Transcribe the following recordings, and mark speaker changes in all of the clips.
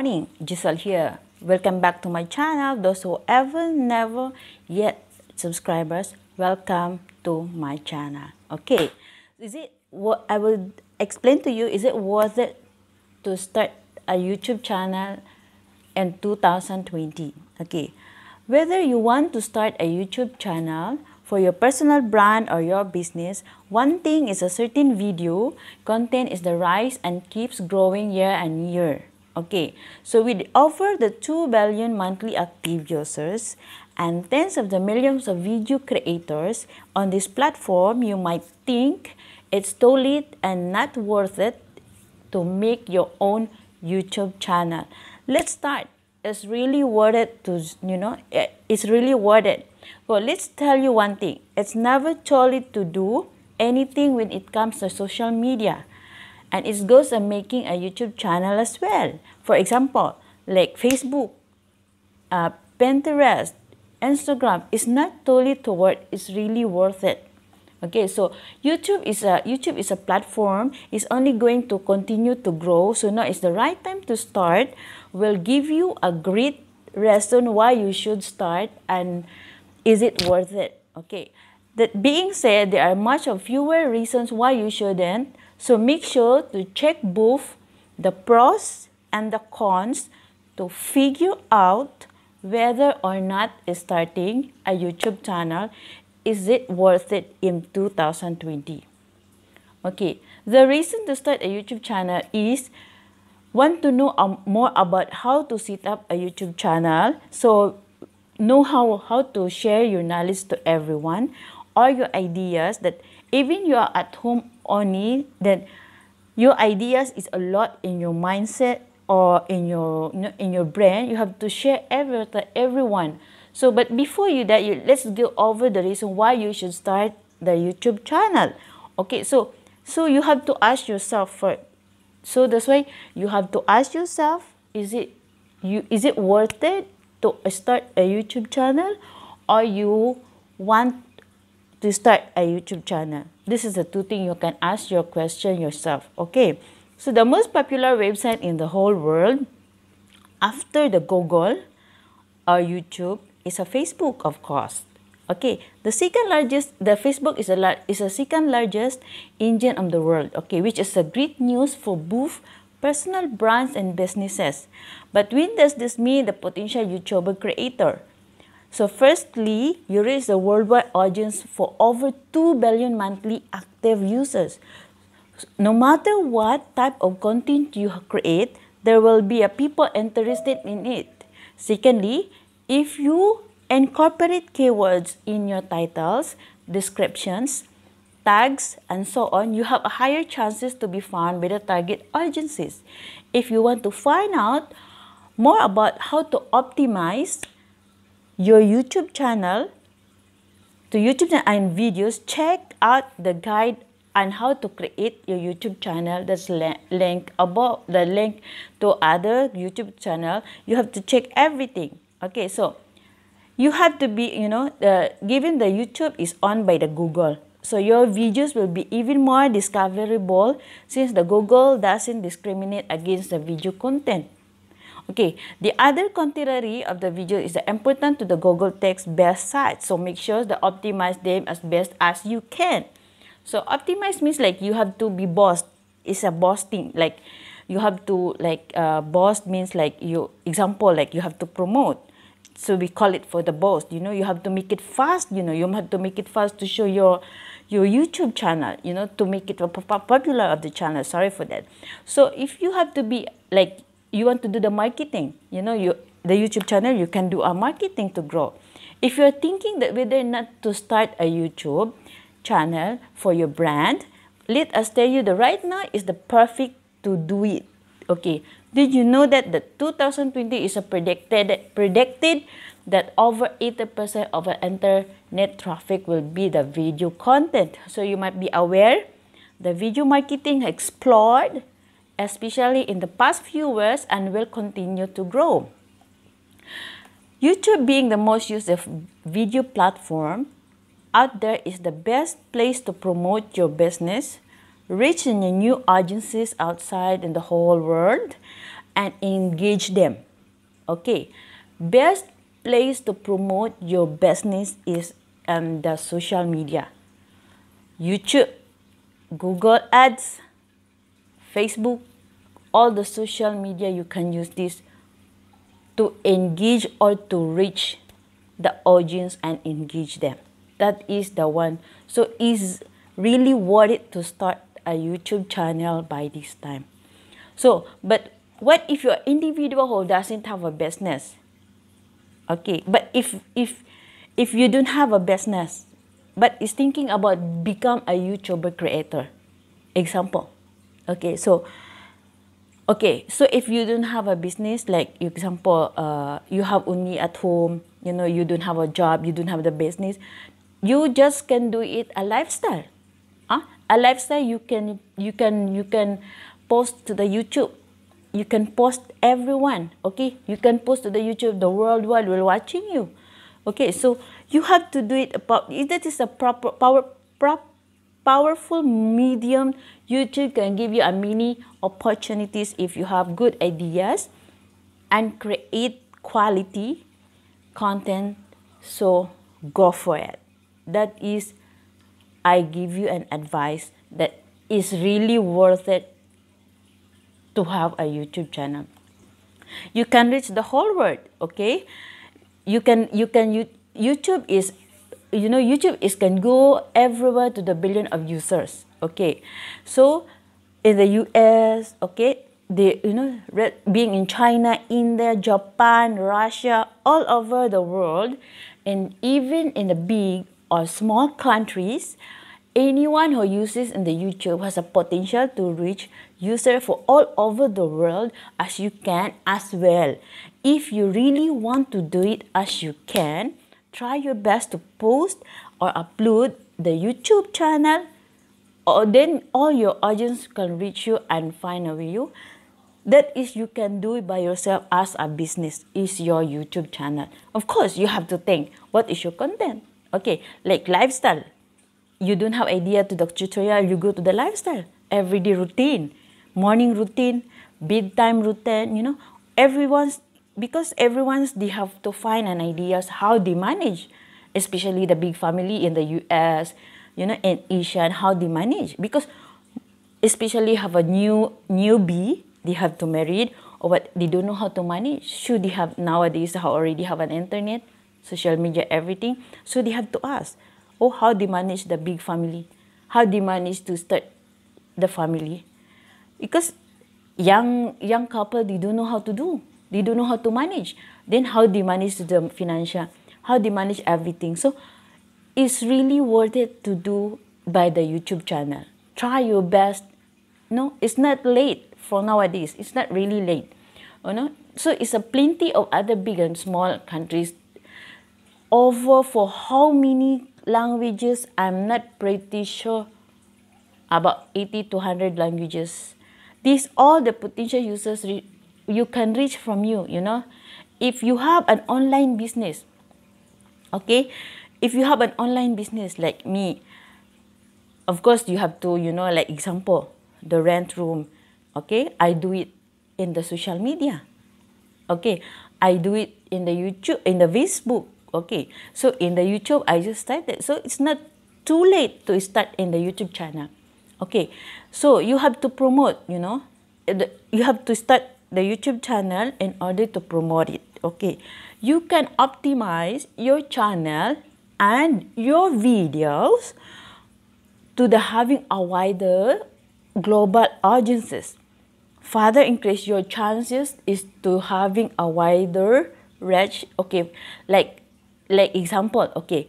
Speaker 1: morning, Giselle here. Welcome back to my channel. Those who ever never yet subscribers, welcome to my channel. Okay, is it what I will explain to you? Is it worth it to start a YouTube channel in 2020? Okay, whether you want to start a YouTube channel for your personal brand or your business, one thing is a certain video content is the rise and keeps growing year and year. Okay, so we offer the 2 billion monthly active users and tens of the millions of video creators on this platform, you might think it's too late and not worth it to make your own YouTube channel. Let's start. It's really worth it to, you know, eh, it's really worth it. But let's tell you one thing. It's never too late to do anything when it comes to social media and it goes on making a YouTube channel as well. For example, like Facebook, uh, Pinterest, Instagram is not totally toward, it's really worth it. Okay, so YouTube is a YouTube is a platform. It's only going to continue to grow. So now it's the right time to start. Will give you a great reason why you should start and is it worth it? Okay. That being said, there are much of fewer reasons why you shouldn't. So make sure to check both the pros and the cons to figure out whether or not starting a YouTube channel is it worth it in 2020. Okay, the reason to start a YouTube channel is want to know um, more about how to set up a YouTube channel. So know how, how to share your knowledge to everyone or your ideas that even you are at home only, then your ideas is a lot in your mindset or in your in your brain. You have to share every everyone. So, but before you that, you let's go over the reason why you should start the YouTube channel. Okay, so so you have to ask yourself first. So that's why you have to ask yourself: Is it you? Is it worth it to start a YouTube channel, or you want to start a YouTube channel. This is the two things you can ask your question yourself. Okay, so the most popular website in the whole world after the Google or YouTube is a Facebook, of course. Okay, the second largest, the Facebook is a is the second largest engine of the world. Okay, which is a great news for both personal brands and businesses. But when does this mean the potential YouTuber creator? So firstly, you reach a worldwide audience for over 2 billion monthly active users. No matter what type of content you create, there will be a people interested in it. Secondly, if you incorporate keywords in your titles, descriptions, tags, and so on, you have a higher chances to be found by the target audiences. If you want to find out more about how to optimize your YouTube channel, to YouTube and videos, check out the guide on how to create your YouTube channel. That's link above the link to other YouTube channel. You have to check everything. Okay, so you have to be, you know, given the YouTube is owned by the Google. So your videos will be even more discoverable since the Google doesn't discriminate against the video content. Okay, the other contrary of the video is the important to the Google text best site. So make sure to optimize them as best as you can. So optimize means like you have to be bossed. It's a boss thing. Like you have to like uh, boss means like you example like you have to promote. So we call it for the boss. You know you have to make it fast. You know you have to make it fast to show your your YouTube channel, you know, to make it popular of the channel. Sorry for that. So if you have to be like you want to do the marketing, you know, you the YouTube channel, you can do a marketing to grow. If you're thinking that whether not to start a YouTube channel for your brand, let us tell you that right now is the perfect to do it. Okay, did you know that the 2020 is a predicted predicted that over 80% of our internet traffic will be the video content. So you might be aware the video marketing explored especially in the past few years and will continue to grow. YouTube being the most used video platform out there is the best place to promote your business, reaching new audiences outside in the whole world and engage them. Okay, best place to promote your business is on the social media. YouTube, Google Ads, Facebook, all the social media you can use this to engage or to reach the audience and engage them that is the one so is really worth it to start a youtube channel by this time so but what if you're individual who doesn't have a business okay but if if if you don't have a business but is thinking about become a youtuber creator example okay so okay so if you don't have a business like example uh, you have only at home you know you don't have a job you don't have the business you just can do it a lifestyle huh? Ah, a lifestyle you can you can you can post to the youtube you can post everyone okay you can post to the youtube the world wide will watching you okay so you have to do it about that is a proper power prop, powerful medium. YouTube can give you a many opportunities if you have good ideas and create quality content. So go for it. That is, I give you an advice that is really worth it to have a YouTube channel. You can reach the whole world, okay? You can, you can, you, YouTube is you know youtube is can go everywhere to the billion of users okay so in the us okay they you know being in china india japan russia all over the world and even in the big or small countries anyone who uses in the youtube has a potential to reach user for all over the world as you can as well if you really want to do it as you can try your best to post or upload the YouTube channel or then all your audience can reach you and find a video. That is you can do it by yourself as a business is your YouTube channel. Of course, you have to think what is your content. Okay, like lifestyle. You don't have idea to the tutorial, you go to the lifestyle, everyday routine, morning routine, bedtime routine, you know, everyone's because everyone's they have to find an ideas how they manage especially the big family in the US you know in Asia and how they manage because especially have a new newbie they have to marry or what they don't know how to manage should they have nowadays how already have an internet social media everything so they have to ask oh how they manage the big family how they manage to start the family because young young couple they don't know how to do they don't know how to manage. Then how they manage the financial, how they manage everything. So it's really worth it to do by the YouTube channel. Try your best. No, it's not late for nowadays. It's not really late. You know? So it's a plenty of other big and small countries. Over for how many languages, I'm not pretty sure. About 80 to 100 languages. These all the potential users you can reach from you you know if you have an online business okay if you have an online business like me of course you have to you know like example the rent room okay i do it in the social media okay i do it in the youtube in the facebook okay so in the youtube i just started so it's not too late to start in the youtube channel okay so you have to promote you know you have to start the YouTube channel in order to promote it. Okay, you can optimize your channel and your videos to the having a wider global audiences. Further increase your chances is to having a wider reach. Okay, like like example. Okay,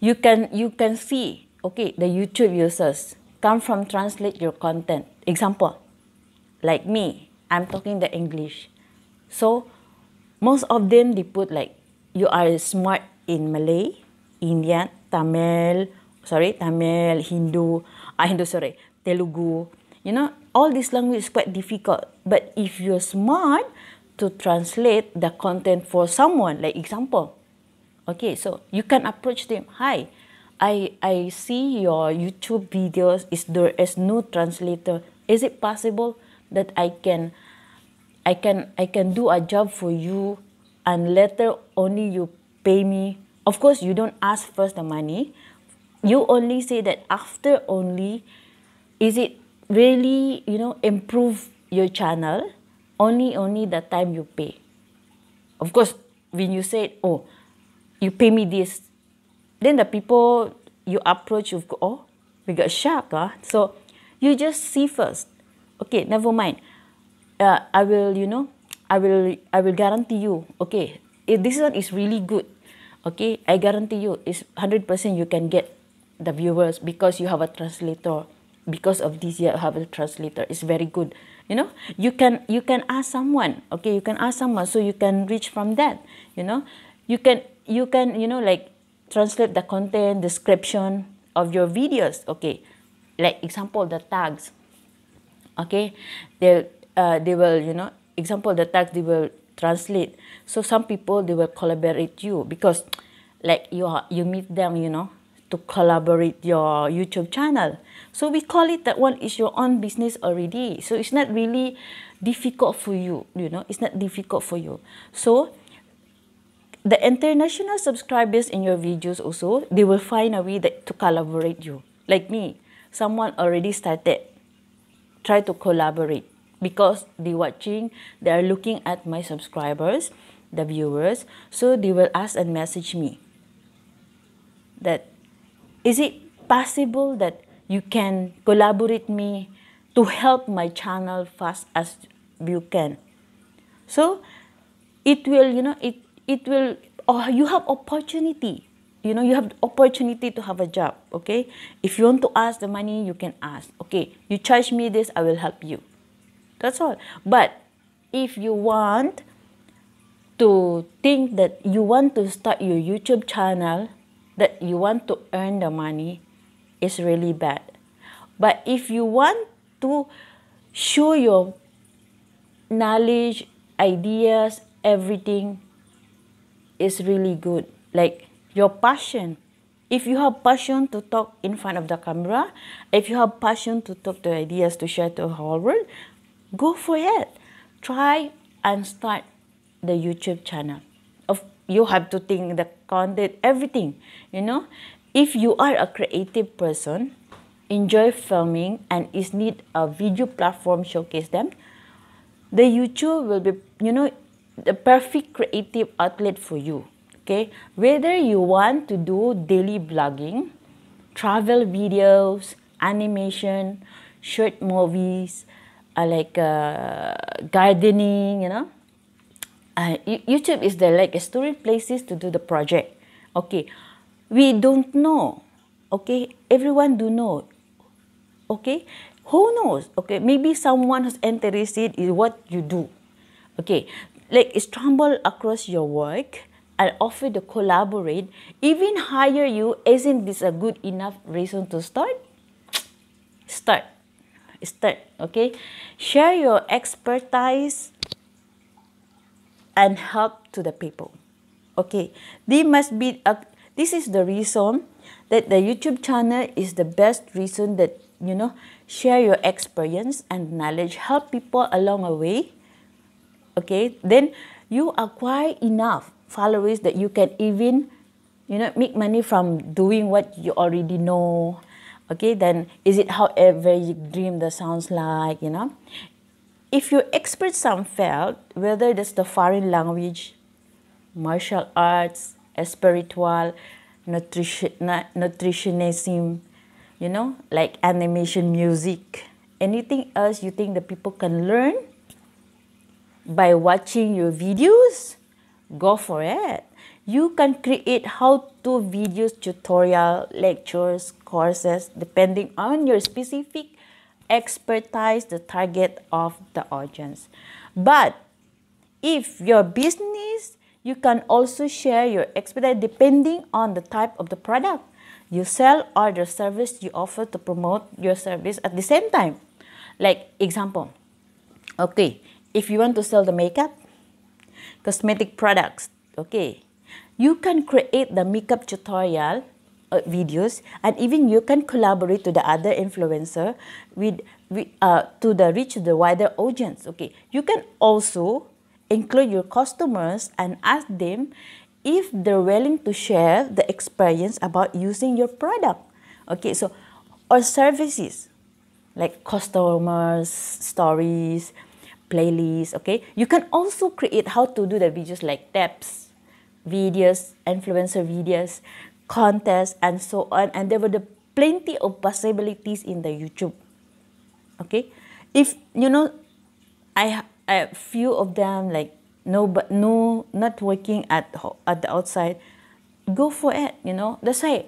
Speaker 1: you can you can see. Okay, the YouTube users come from translate your content. Example, like me, I'm talking the English. So most of them they put like you are smart in Malay, Indian, Tamil, sorry, Tamil, Hindu, ah, Hindu, sorry, Telugu. You know, all this language is quite difficult. But if you're smart to translate the content for someone, like example, okay, so you can approach them. Hi, I I see your YouTube videos. Is there is no translator? Is it possible that I can I can I can do a job for you and later only you pay me. Of course you don't ask first the money. You only say that after only is it really, you know, improve your channel only only the time you pay. Of course when you say oh you pay me this then the people you approach you go oh we got shark huh? Ah. so you just see first okay never mind uh, I will, you know, I will, I will guarantee you, okay, if this one is really good, okay, I guarantee you, it's 100% you can get the viewers because you have a translator. Because of this, you have a translator. It's very good. You know, you can you can ask someone. Okay, you can ask someone so you can reach from that. You know, you can you can you know like translate the content description of your videos. Okay, like example the tags okay they uh, they will, you know, example, the text they will translate. So some people, they will collaborate you because like you, are, you meet them, you know, to collaborate your YouTube channel. So we call it that one is your own business already. So it's not really difficult for you, you know, it's not difficult for you. So the international subscribers in your videos also, they will find a way that, to collaborate you. Like me, someone already started, try to collaborate because they watching they are looking at my subscribers the viewers so they will ask and message me that is it possible that you can collaborate me to help my channel fast as you can so it will you know it it will oh, you have opportunity you know you have opportunity to have a job okay if you want to ask the money you can ask okay you charge me this i will help you that's all. But if you want to think that you want to start your YouTube channel, that you want to earn the money, is really bad. But if you want to show your knowledge, ideas, everything is really good. Like your passion. If you have passion to talk in front of the camera, if you have passion to talk the ideas to share to the whole world, go for it. Try and start the YouTube channel. Of you have to think the content, everything, you know. If you are a creative person, enjoy filming and is need a video platform showcase them, the YouTube will be, you know, the perfect creative outlet for you. Okay, whether you want to do daily blogging, travel videos, animation, short movies, I like uh, gardening, you know. Uh, YouTube is the like storing places to do the project. Okay, we don't know. Okay, everyone do know. Okay, who knows? Okay, maybe someone who's interested in what you do. Okay, like stumble across your work and offer to collaborate, even hire you, isn't this a good enough reason to start? Start okay share your expertise and help to the people okay they must be a, uh, this is the reason that the youtube channel is the best reason that you know share your experience and knowledge help people along the way okay then you acquire enough followers that you can even you know make money from doing what you already know okay then is it however you dream that sounds like you know if you express some felt whether that's the foreign language martial arts spiritual nutrition nutritionism you know like animation music anything else you think the people can learn by watching your videos go for it you can create how to videos, tutorial, lectures, courses, depending on your specific expertise, the target of the audience. But if your business, you can also share your expertise depending on the type of the product you sell or the service you offer to promote your service at the same time. Like example, okay, if you want to sell the makeup, cosmetic products, okay, you can create the makeup tutorial uh, videos and even you can collaborate to the other influencer with, with uh, to the reach the wider audience okay you can also include your customers and ask them if they're willing to share the experience about using your product okay so or services like customers stories playlists okay you can also create how to do the videos like tips videos, influencer videos, contests, and so on. And there were the plenty of possibilities in the YouTube. Okay, if you know, I a few of them like no, but no, not working at at the outside. Go for it. You know, that's why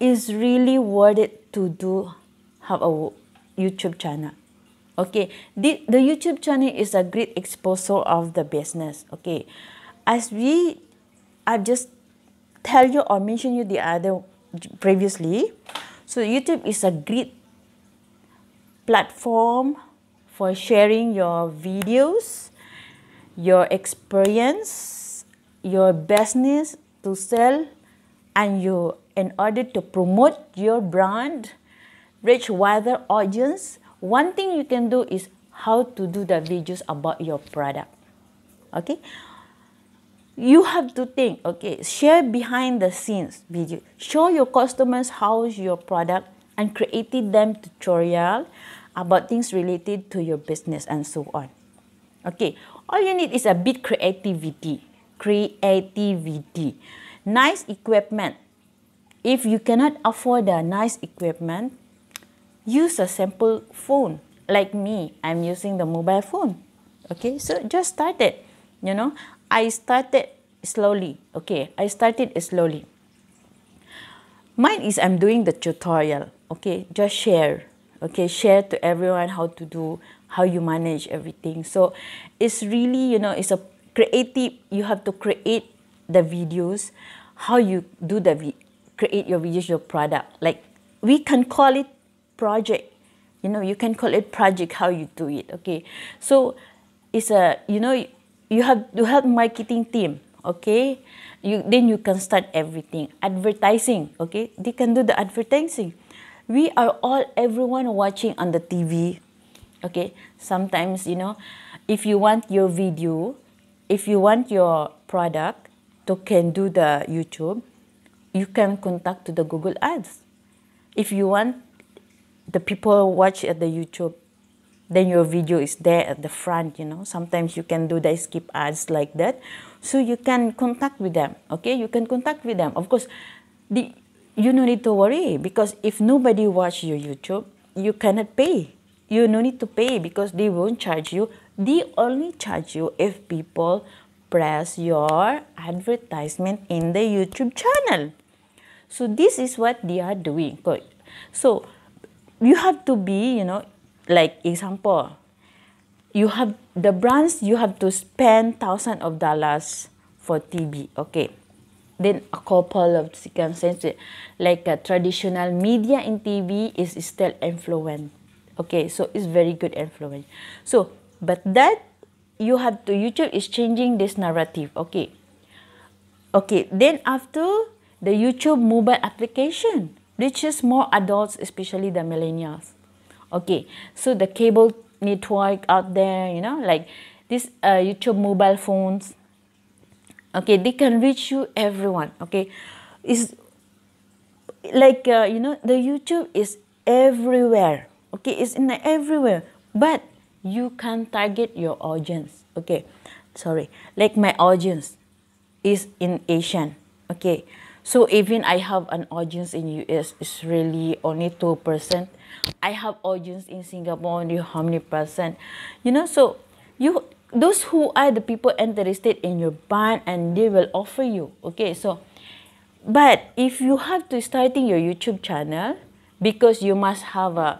Speaker 1: it's really worth it to do have a YouTube channel. Okay, the, the YouTube channel is a great exposure of the business. Okay, as we I've just tell you or mention you the other previously. So YouTube is a great platform for sharing your videos, your experience, your business to sell and you in order to promote your brand, reach wider audience. One thing you can do is how to do the videos about your product. Okay you have to think, okay, share behind the scenes video. Show your customers how is your product and created them tutorial about things related to your business and so on. Okay, all you need is a bit creativity. Creativity. Nice equipment. If you cannot afford a nice equipment, use a simple phone. Like me, I'm using the mobile phone. Okay, so just start it. You know, I started slowly. Okay, I started slowly. Mine is I'm doing the tutorial. Okay, just share. Okay, share to everyone how to do, how you manage everything. So it's really, you know, it's a creative, you have to create the videos, how you do the, create your videos, your product. Like we can call it project. You know, you can call it project how you do it. Okay, so it's a, you know, you have you have marketing team okay you then you can start everything advertising okay they can do the advertising we are all everyone watching on the tv okay sometimes you know if you want your video if you want your product to can do the youtube you can contact to the google ads if you want the people watch at the youtube then your video is there at the front you know sometimes you can do the skip ads like that so you can contact with them okay you can contact with them of course the you no need to worry because if nobody watch your youtube you cannot pay you no need to pay because they won't charge you they only charge you if people press your advertisement in the youtube channel so this is what they are doing so you have to be you know like example, you have the brands you have to spend thousands of dollars for TV, Okay, then a couple of circumstances like a traditional media in TV is still influence. Okay, so it's very good influence. So, but that you have to YouTube is changing this narrative. Okay, okay. Then after the YouTube mobile application reaches more adults, especially the millennials okay so the cable network out there you know like this uh, youtube mobile phones okay they can reach you everyone okay is like uh, you know the youtube is everywhere okay it's in everywhere but you can target your audience okay sorry like my audience is in asian okay so even I have an audience in US is really only 2%. I have audience in Singapore only how many percent? You know, so you those who are the people interested in your brand and they will offer you. Okay, so but if you have to starting your YouTube channel because you must have a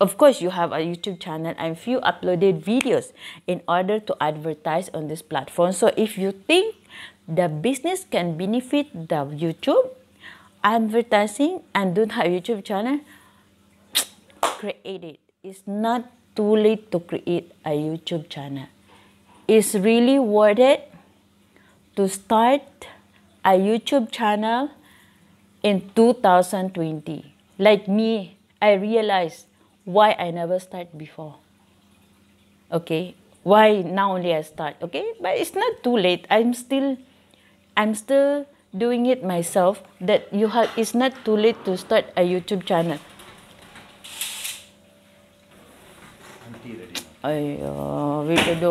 Speaker 1: of course you have a YouTube channel and few uploaded videos in order to advertise on this platform. So if you think the business can benefit the YouTube advertising and do have YouTube channel, create it. It's not too late to create a YouTube channel. It's really worth it to start a YouTube channel in 2020. Like me, I realized why I never started before. Okay, why now only I start, okay? But it's not too late. I'm still I'm still doing it myself that you have it's not too late to start a YouTube channel. Auntie ready. Ayo, we can do.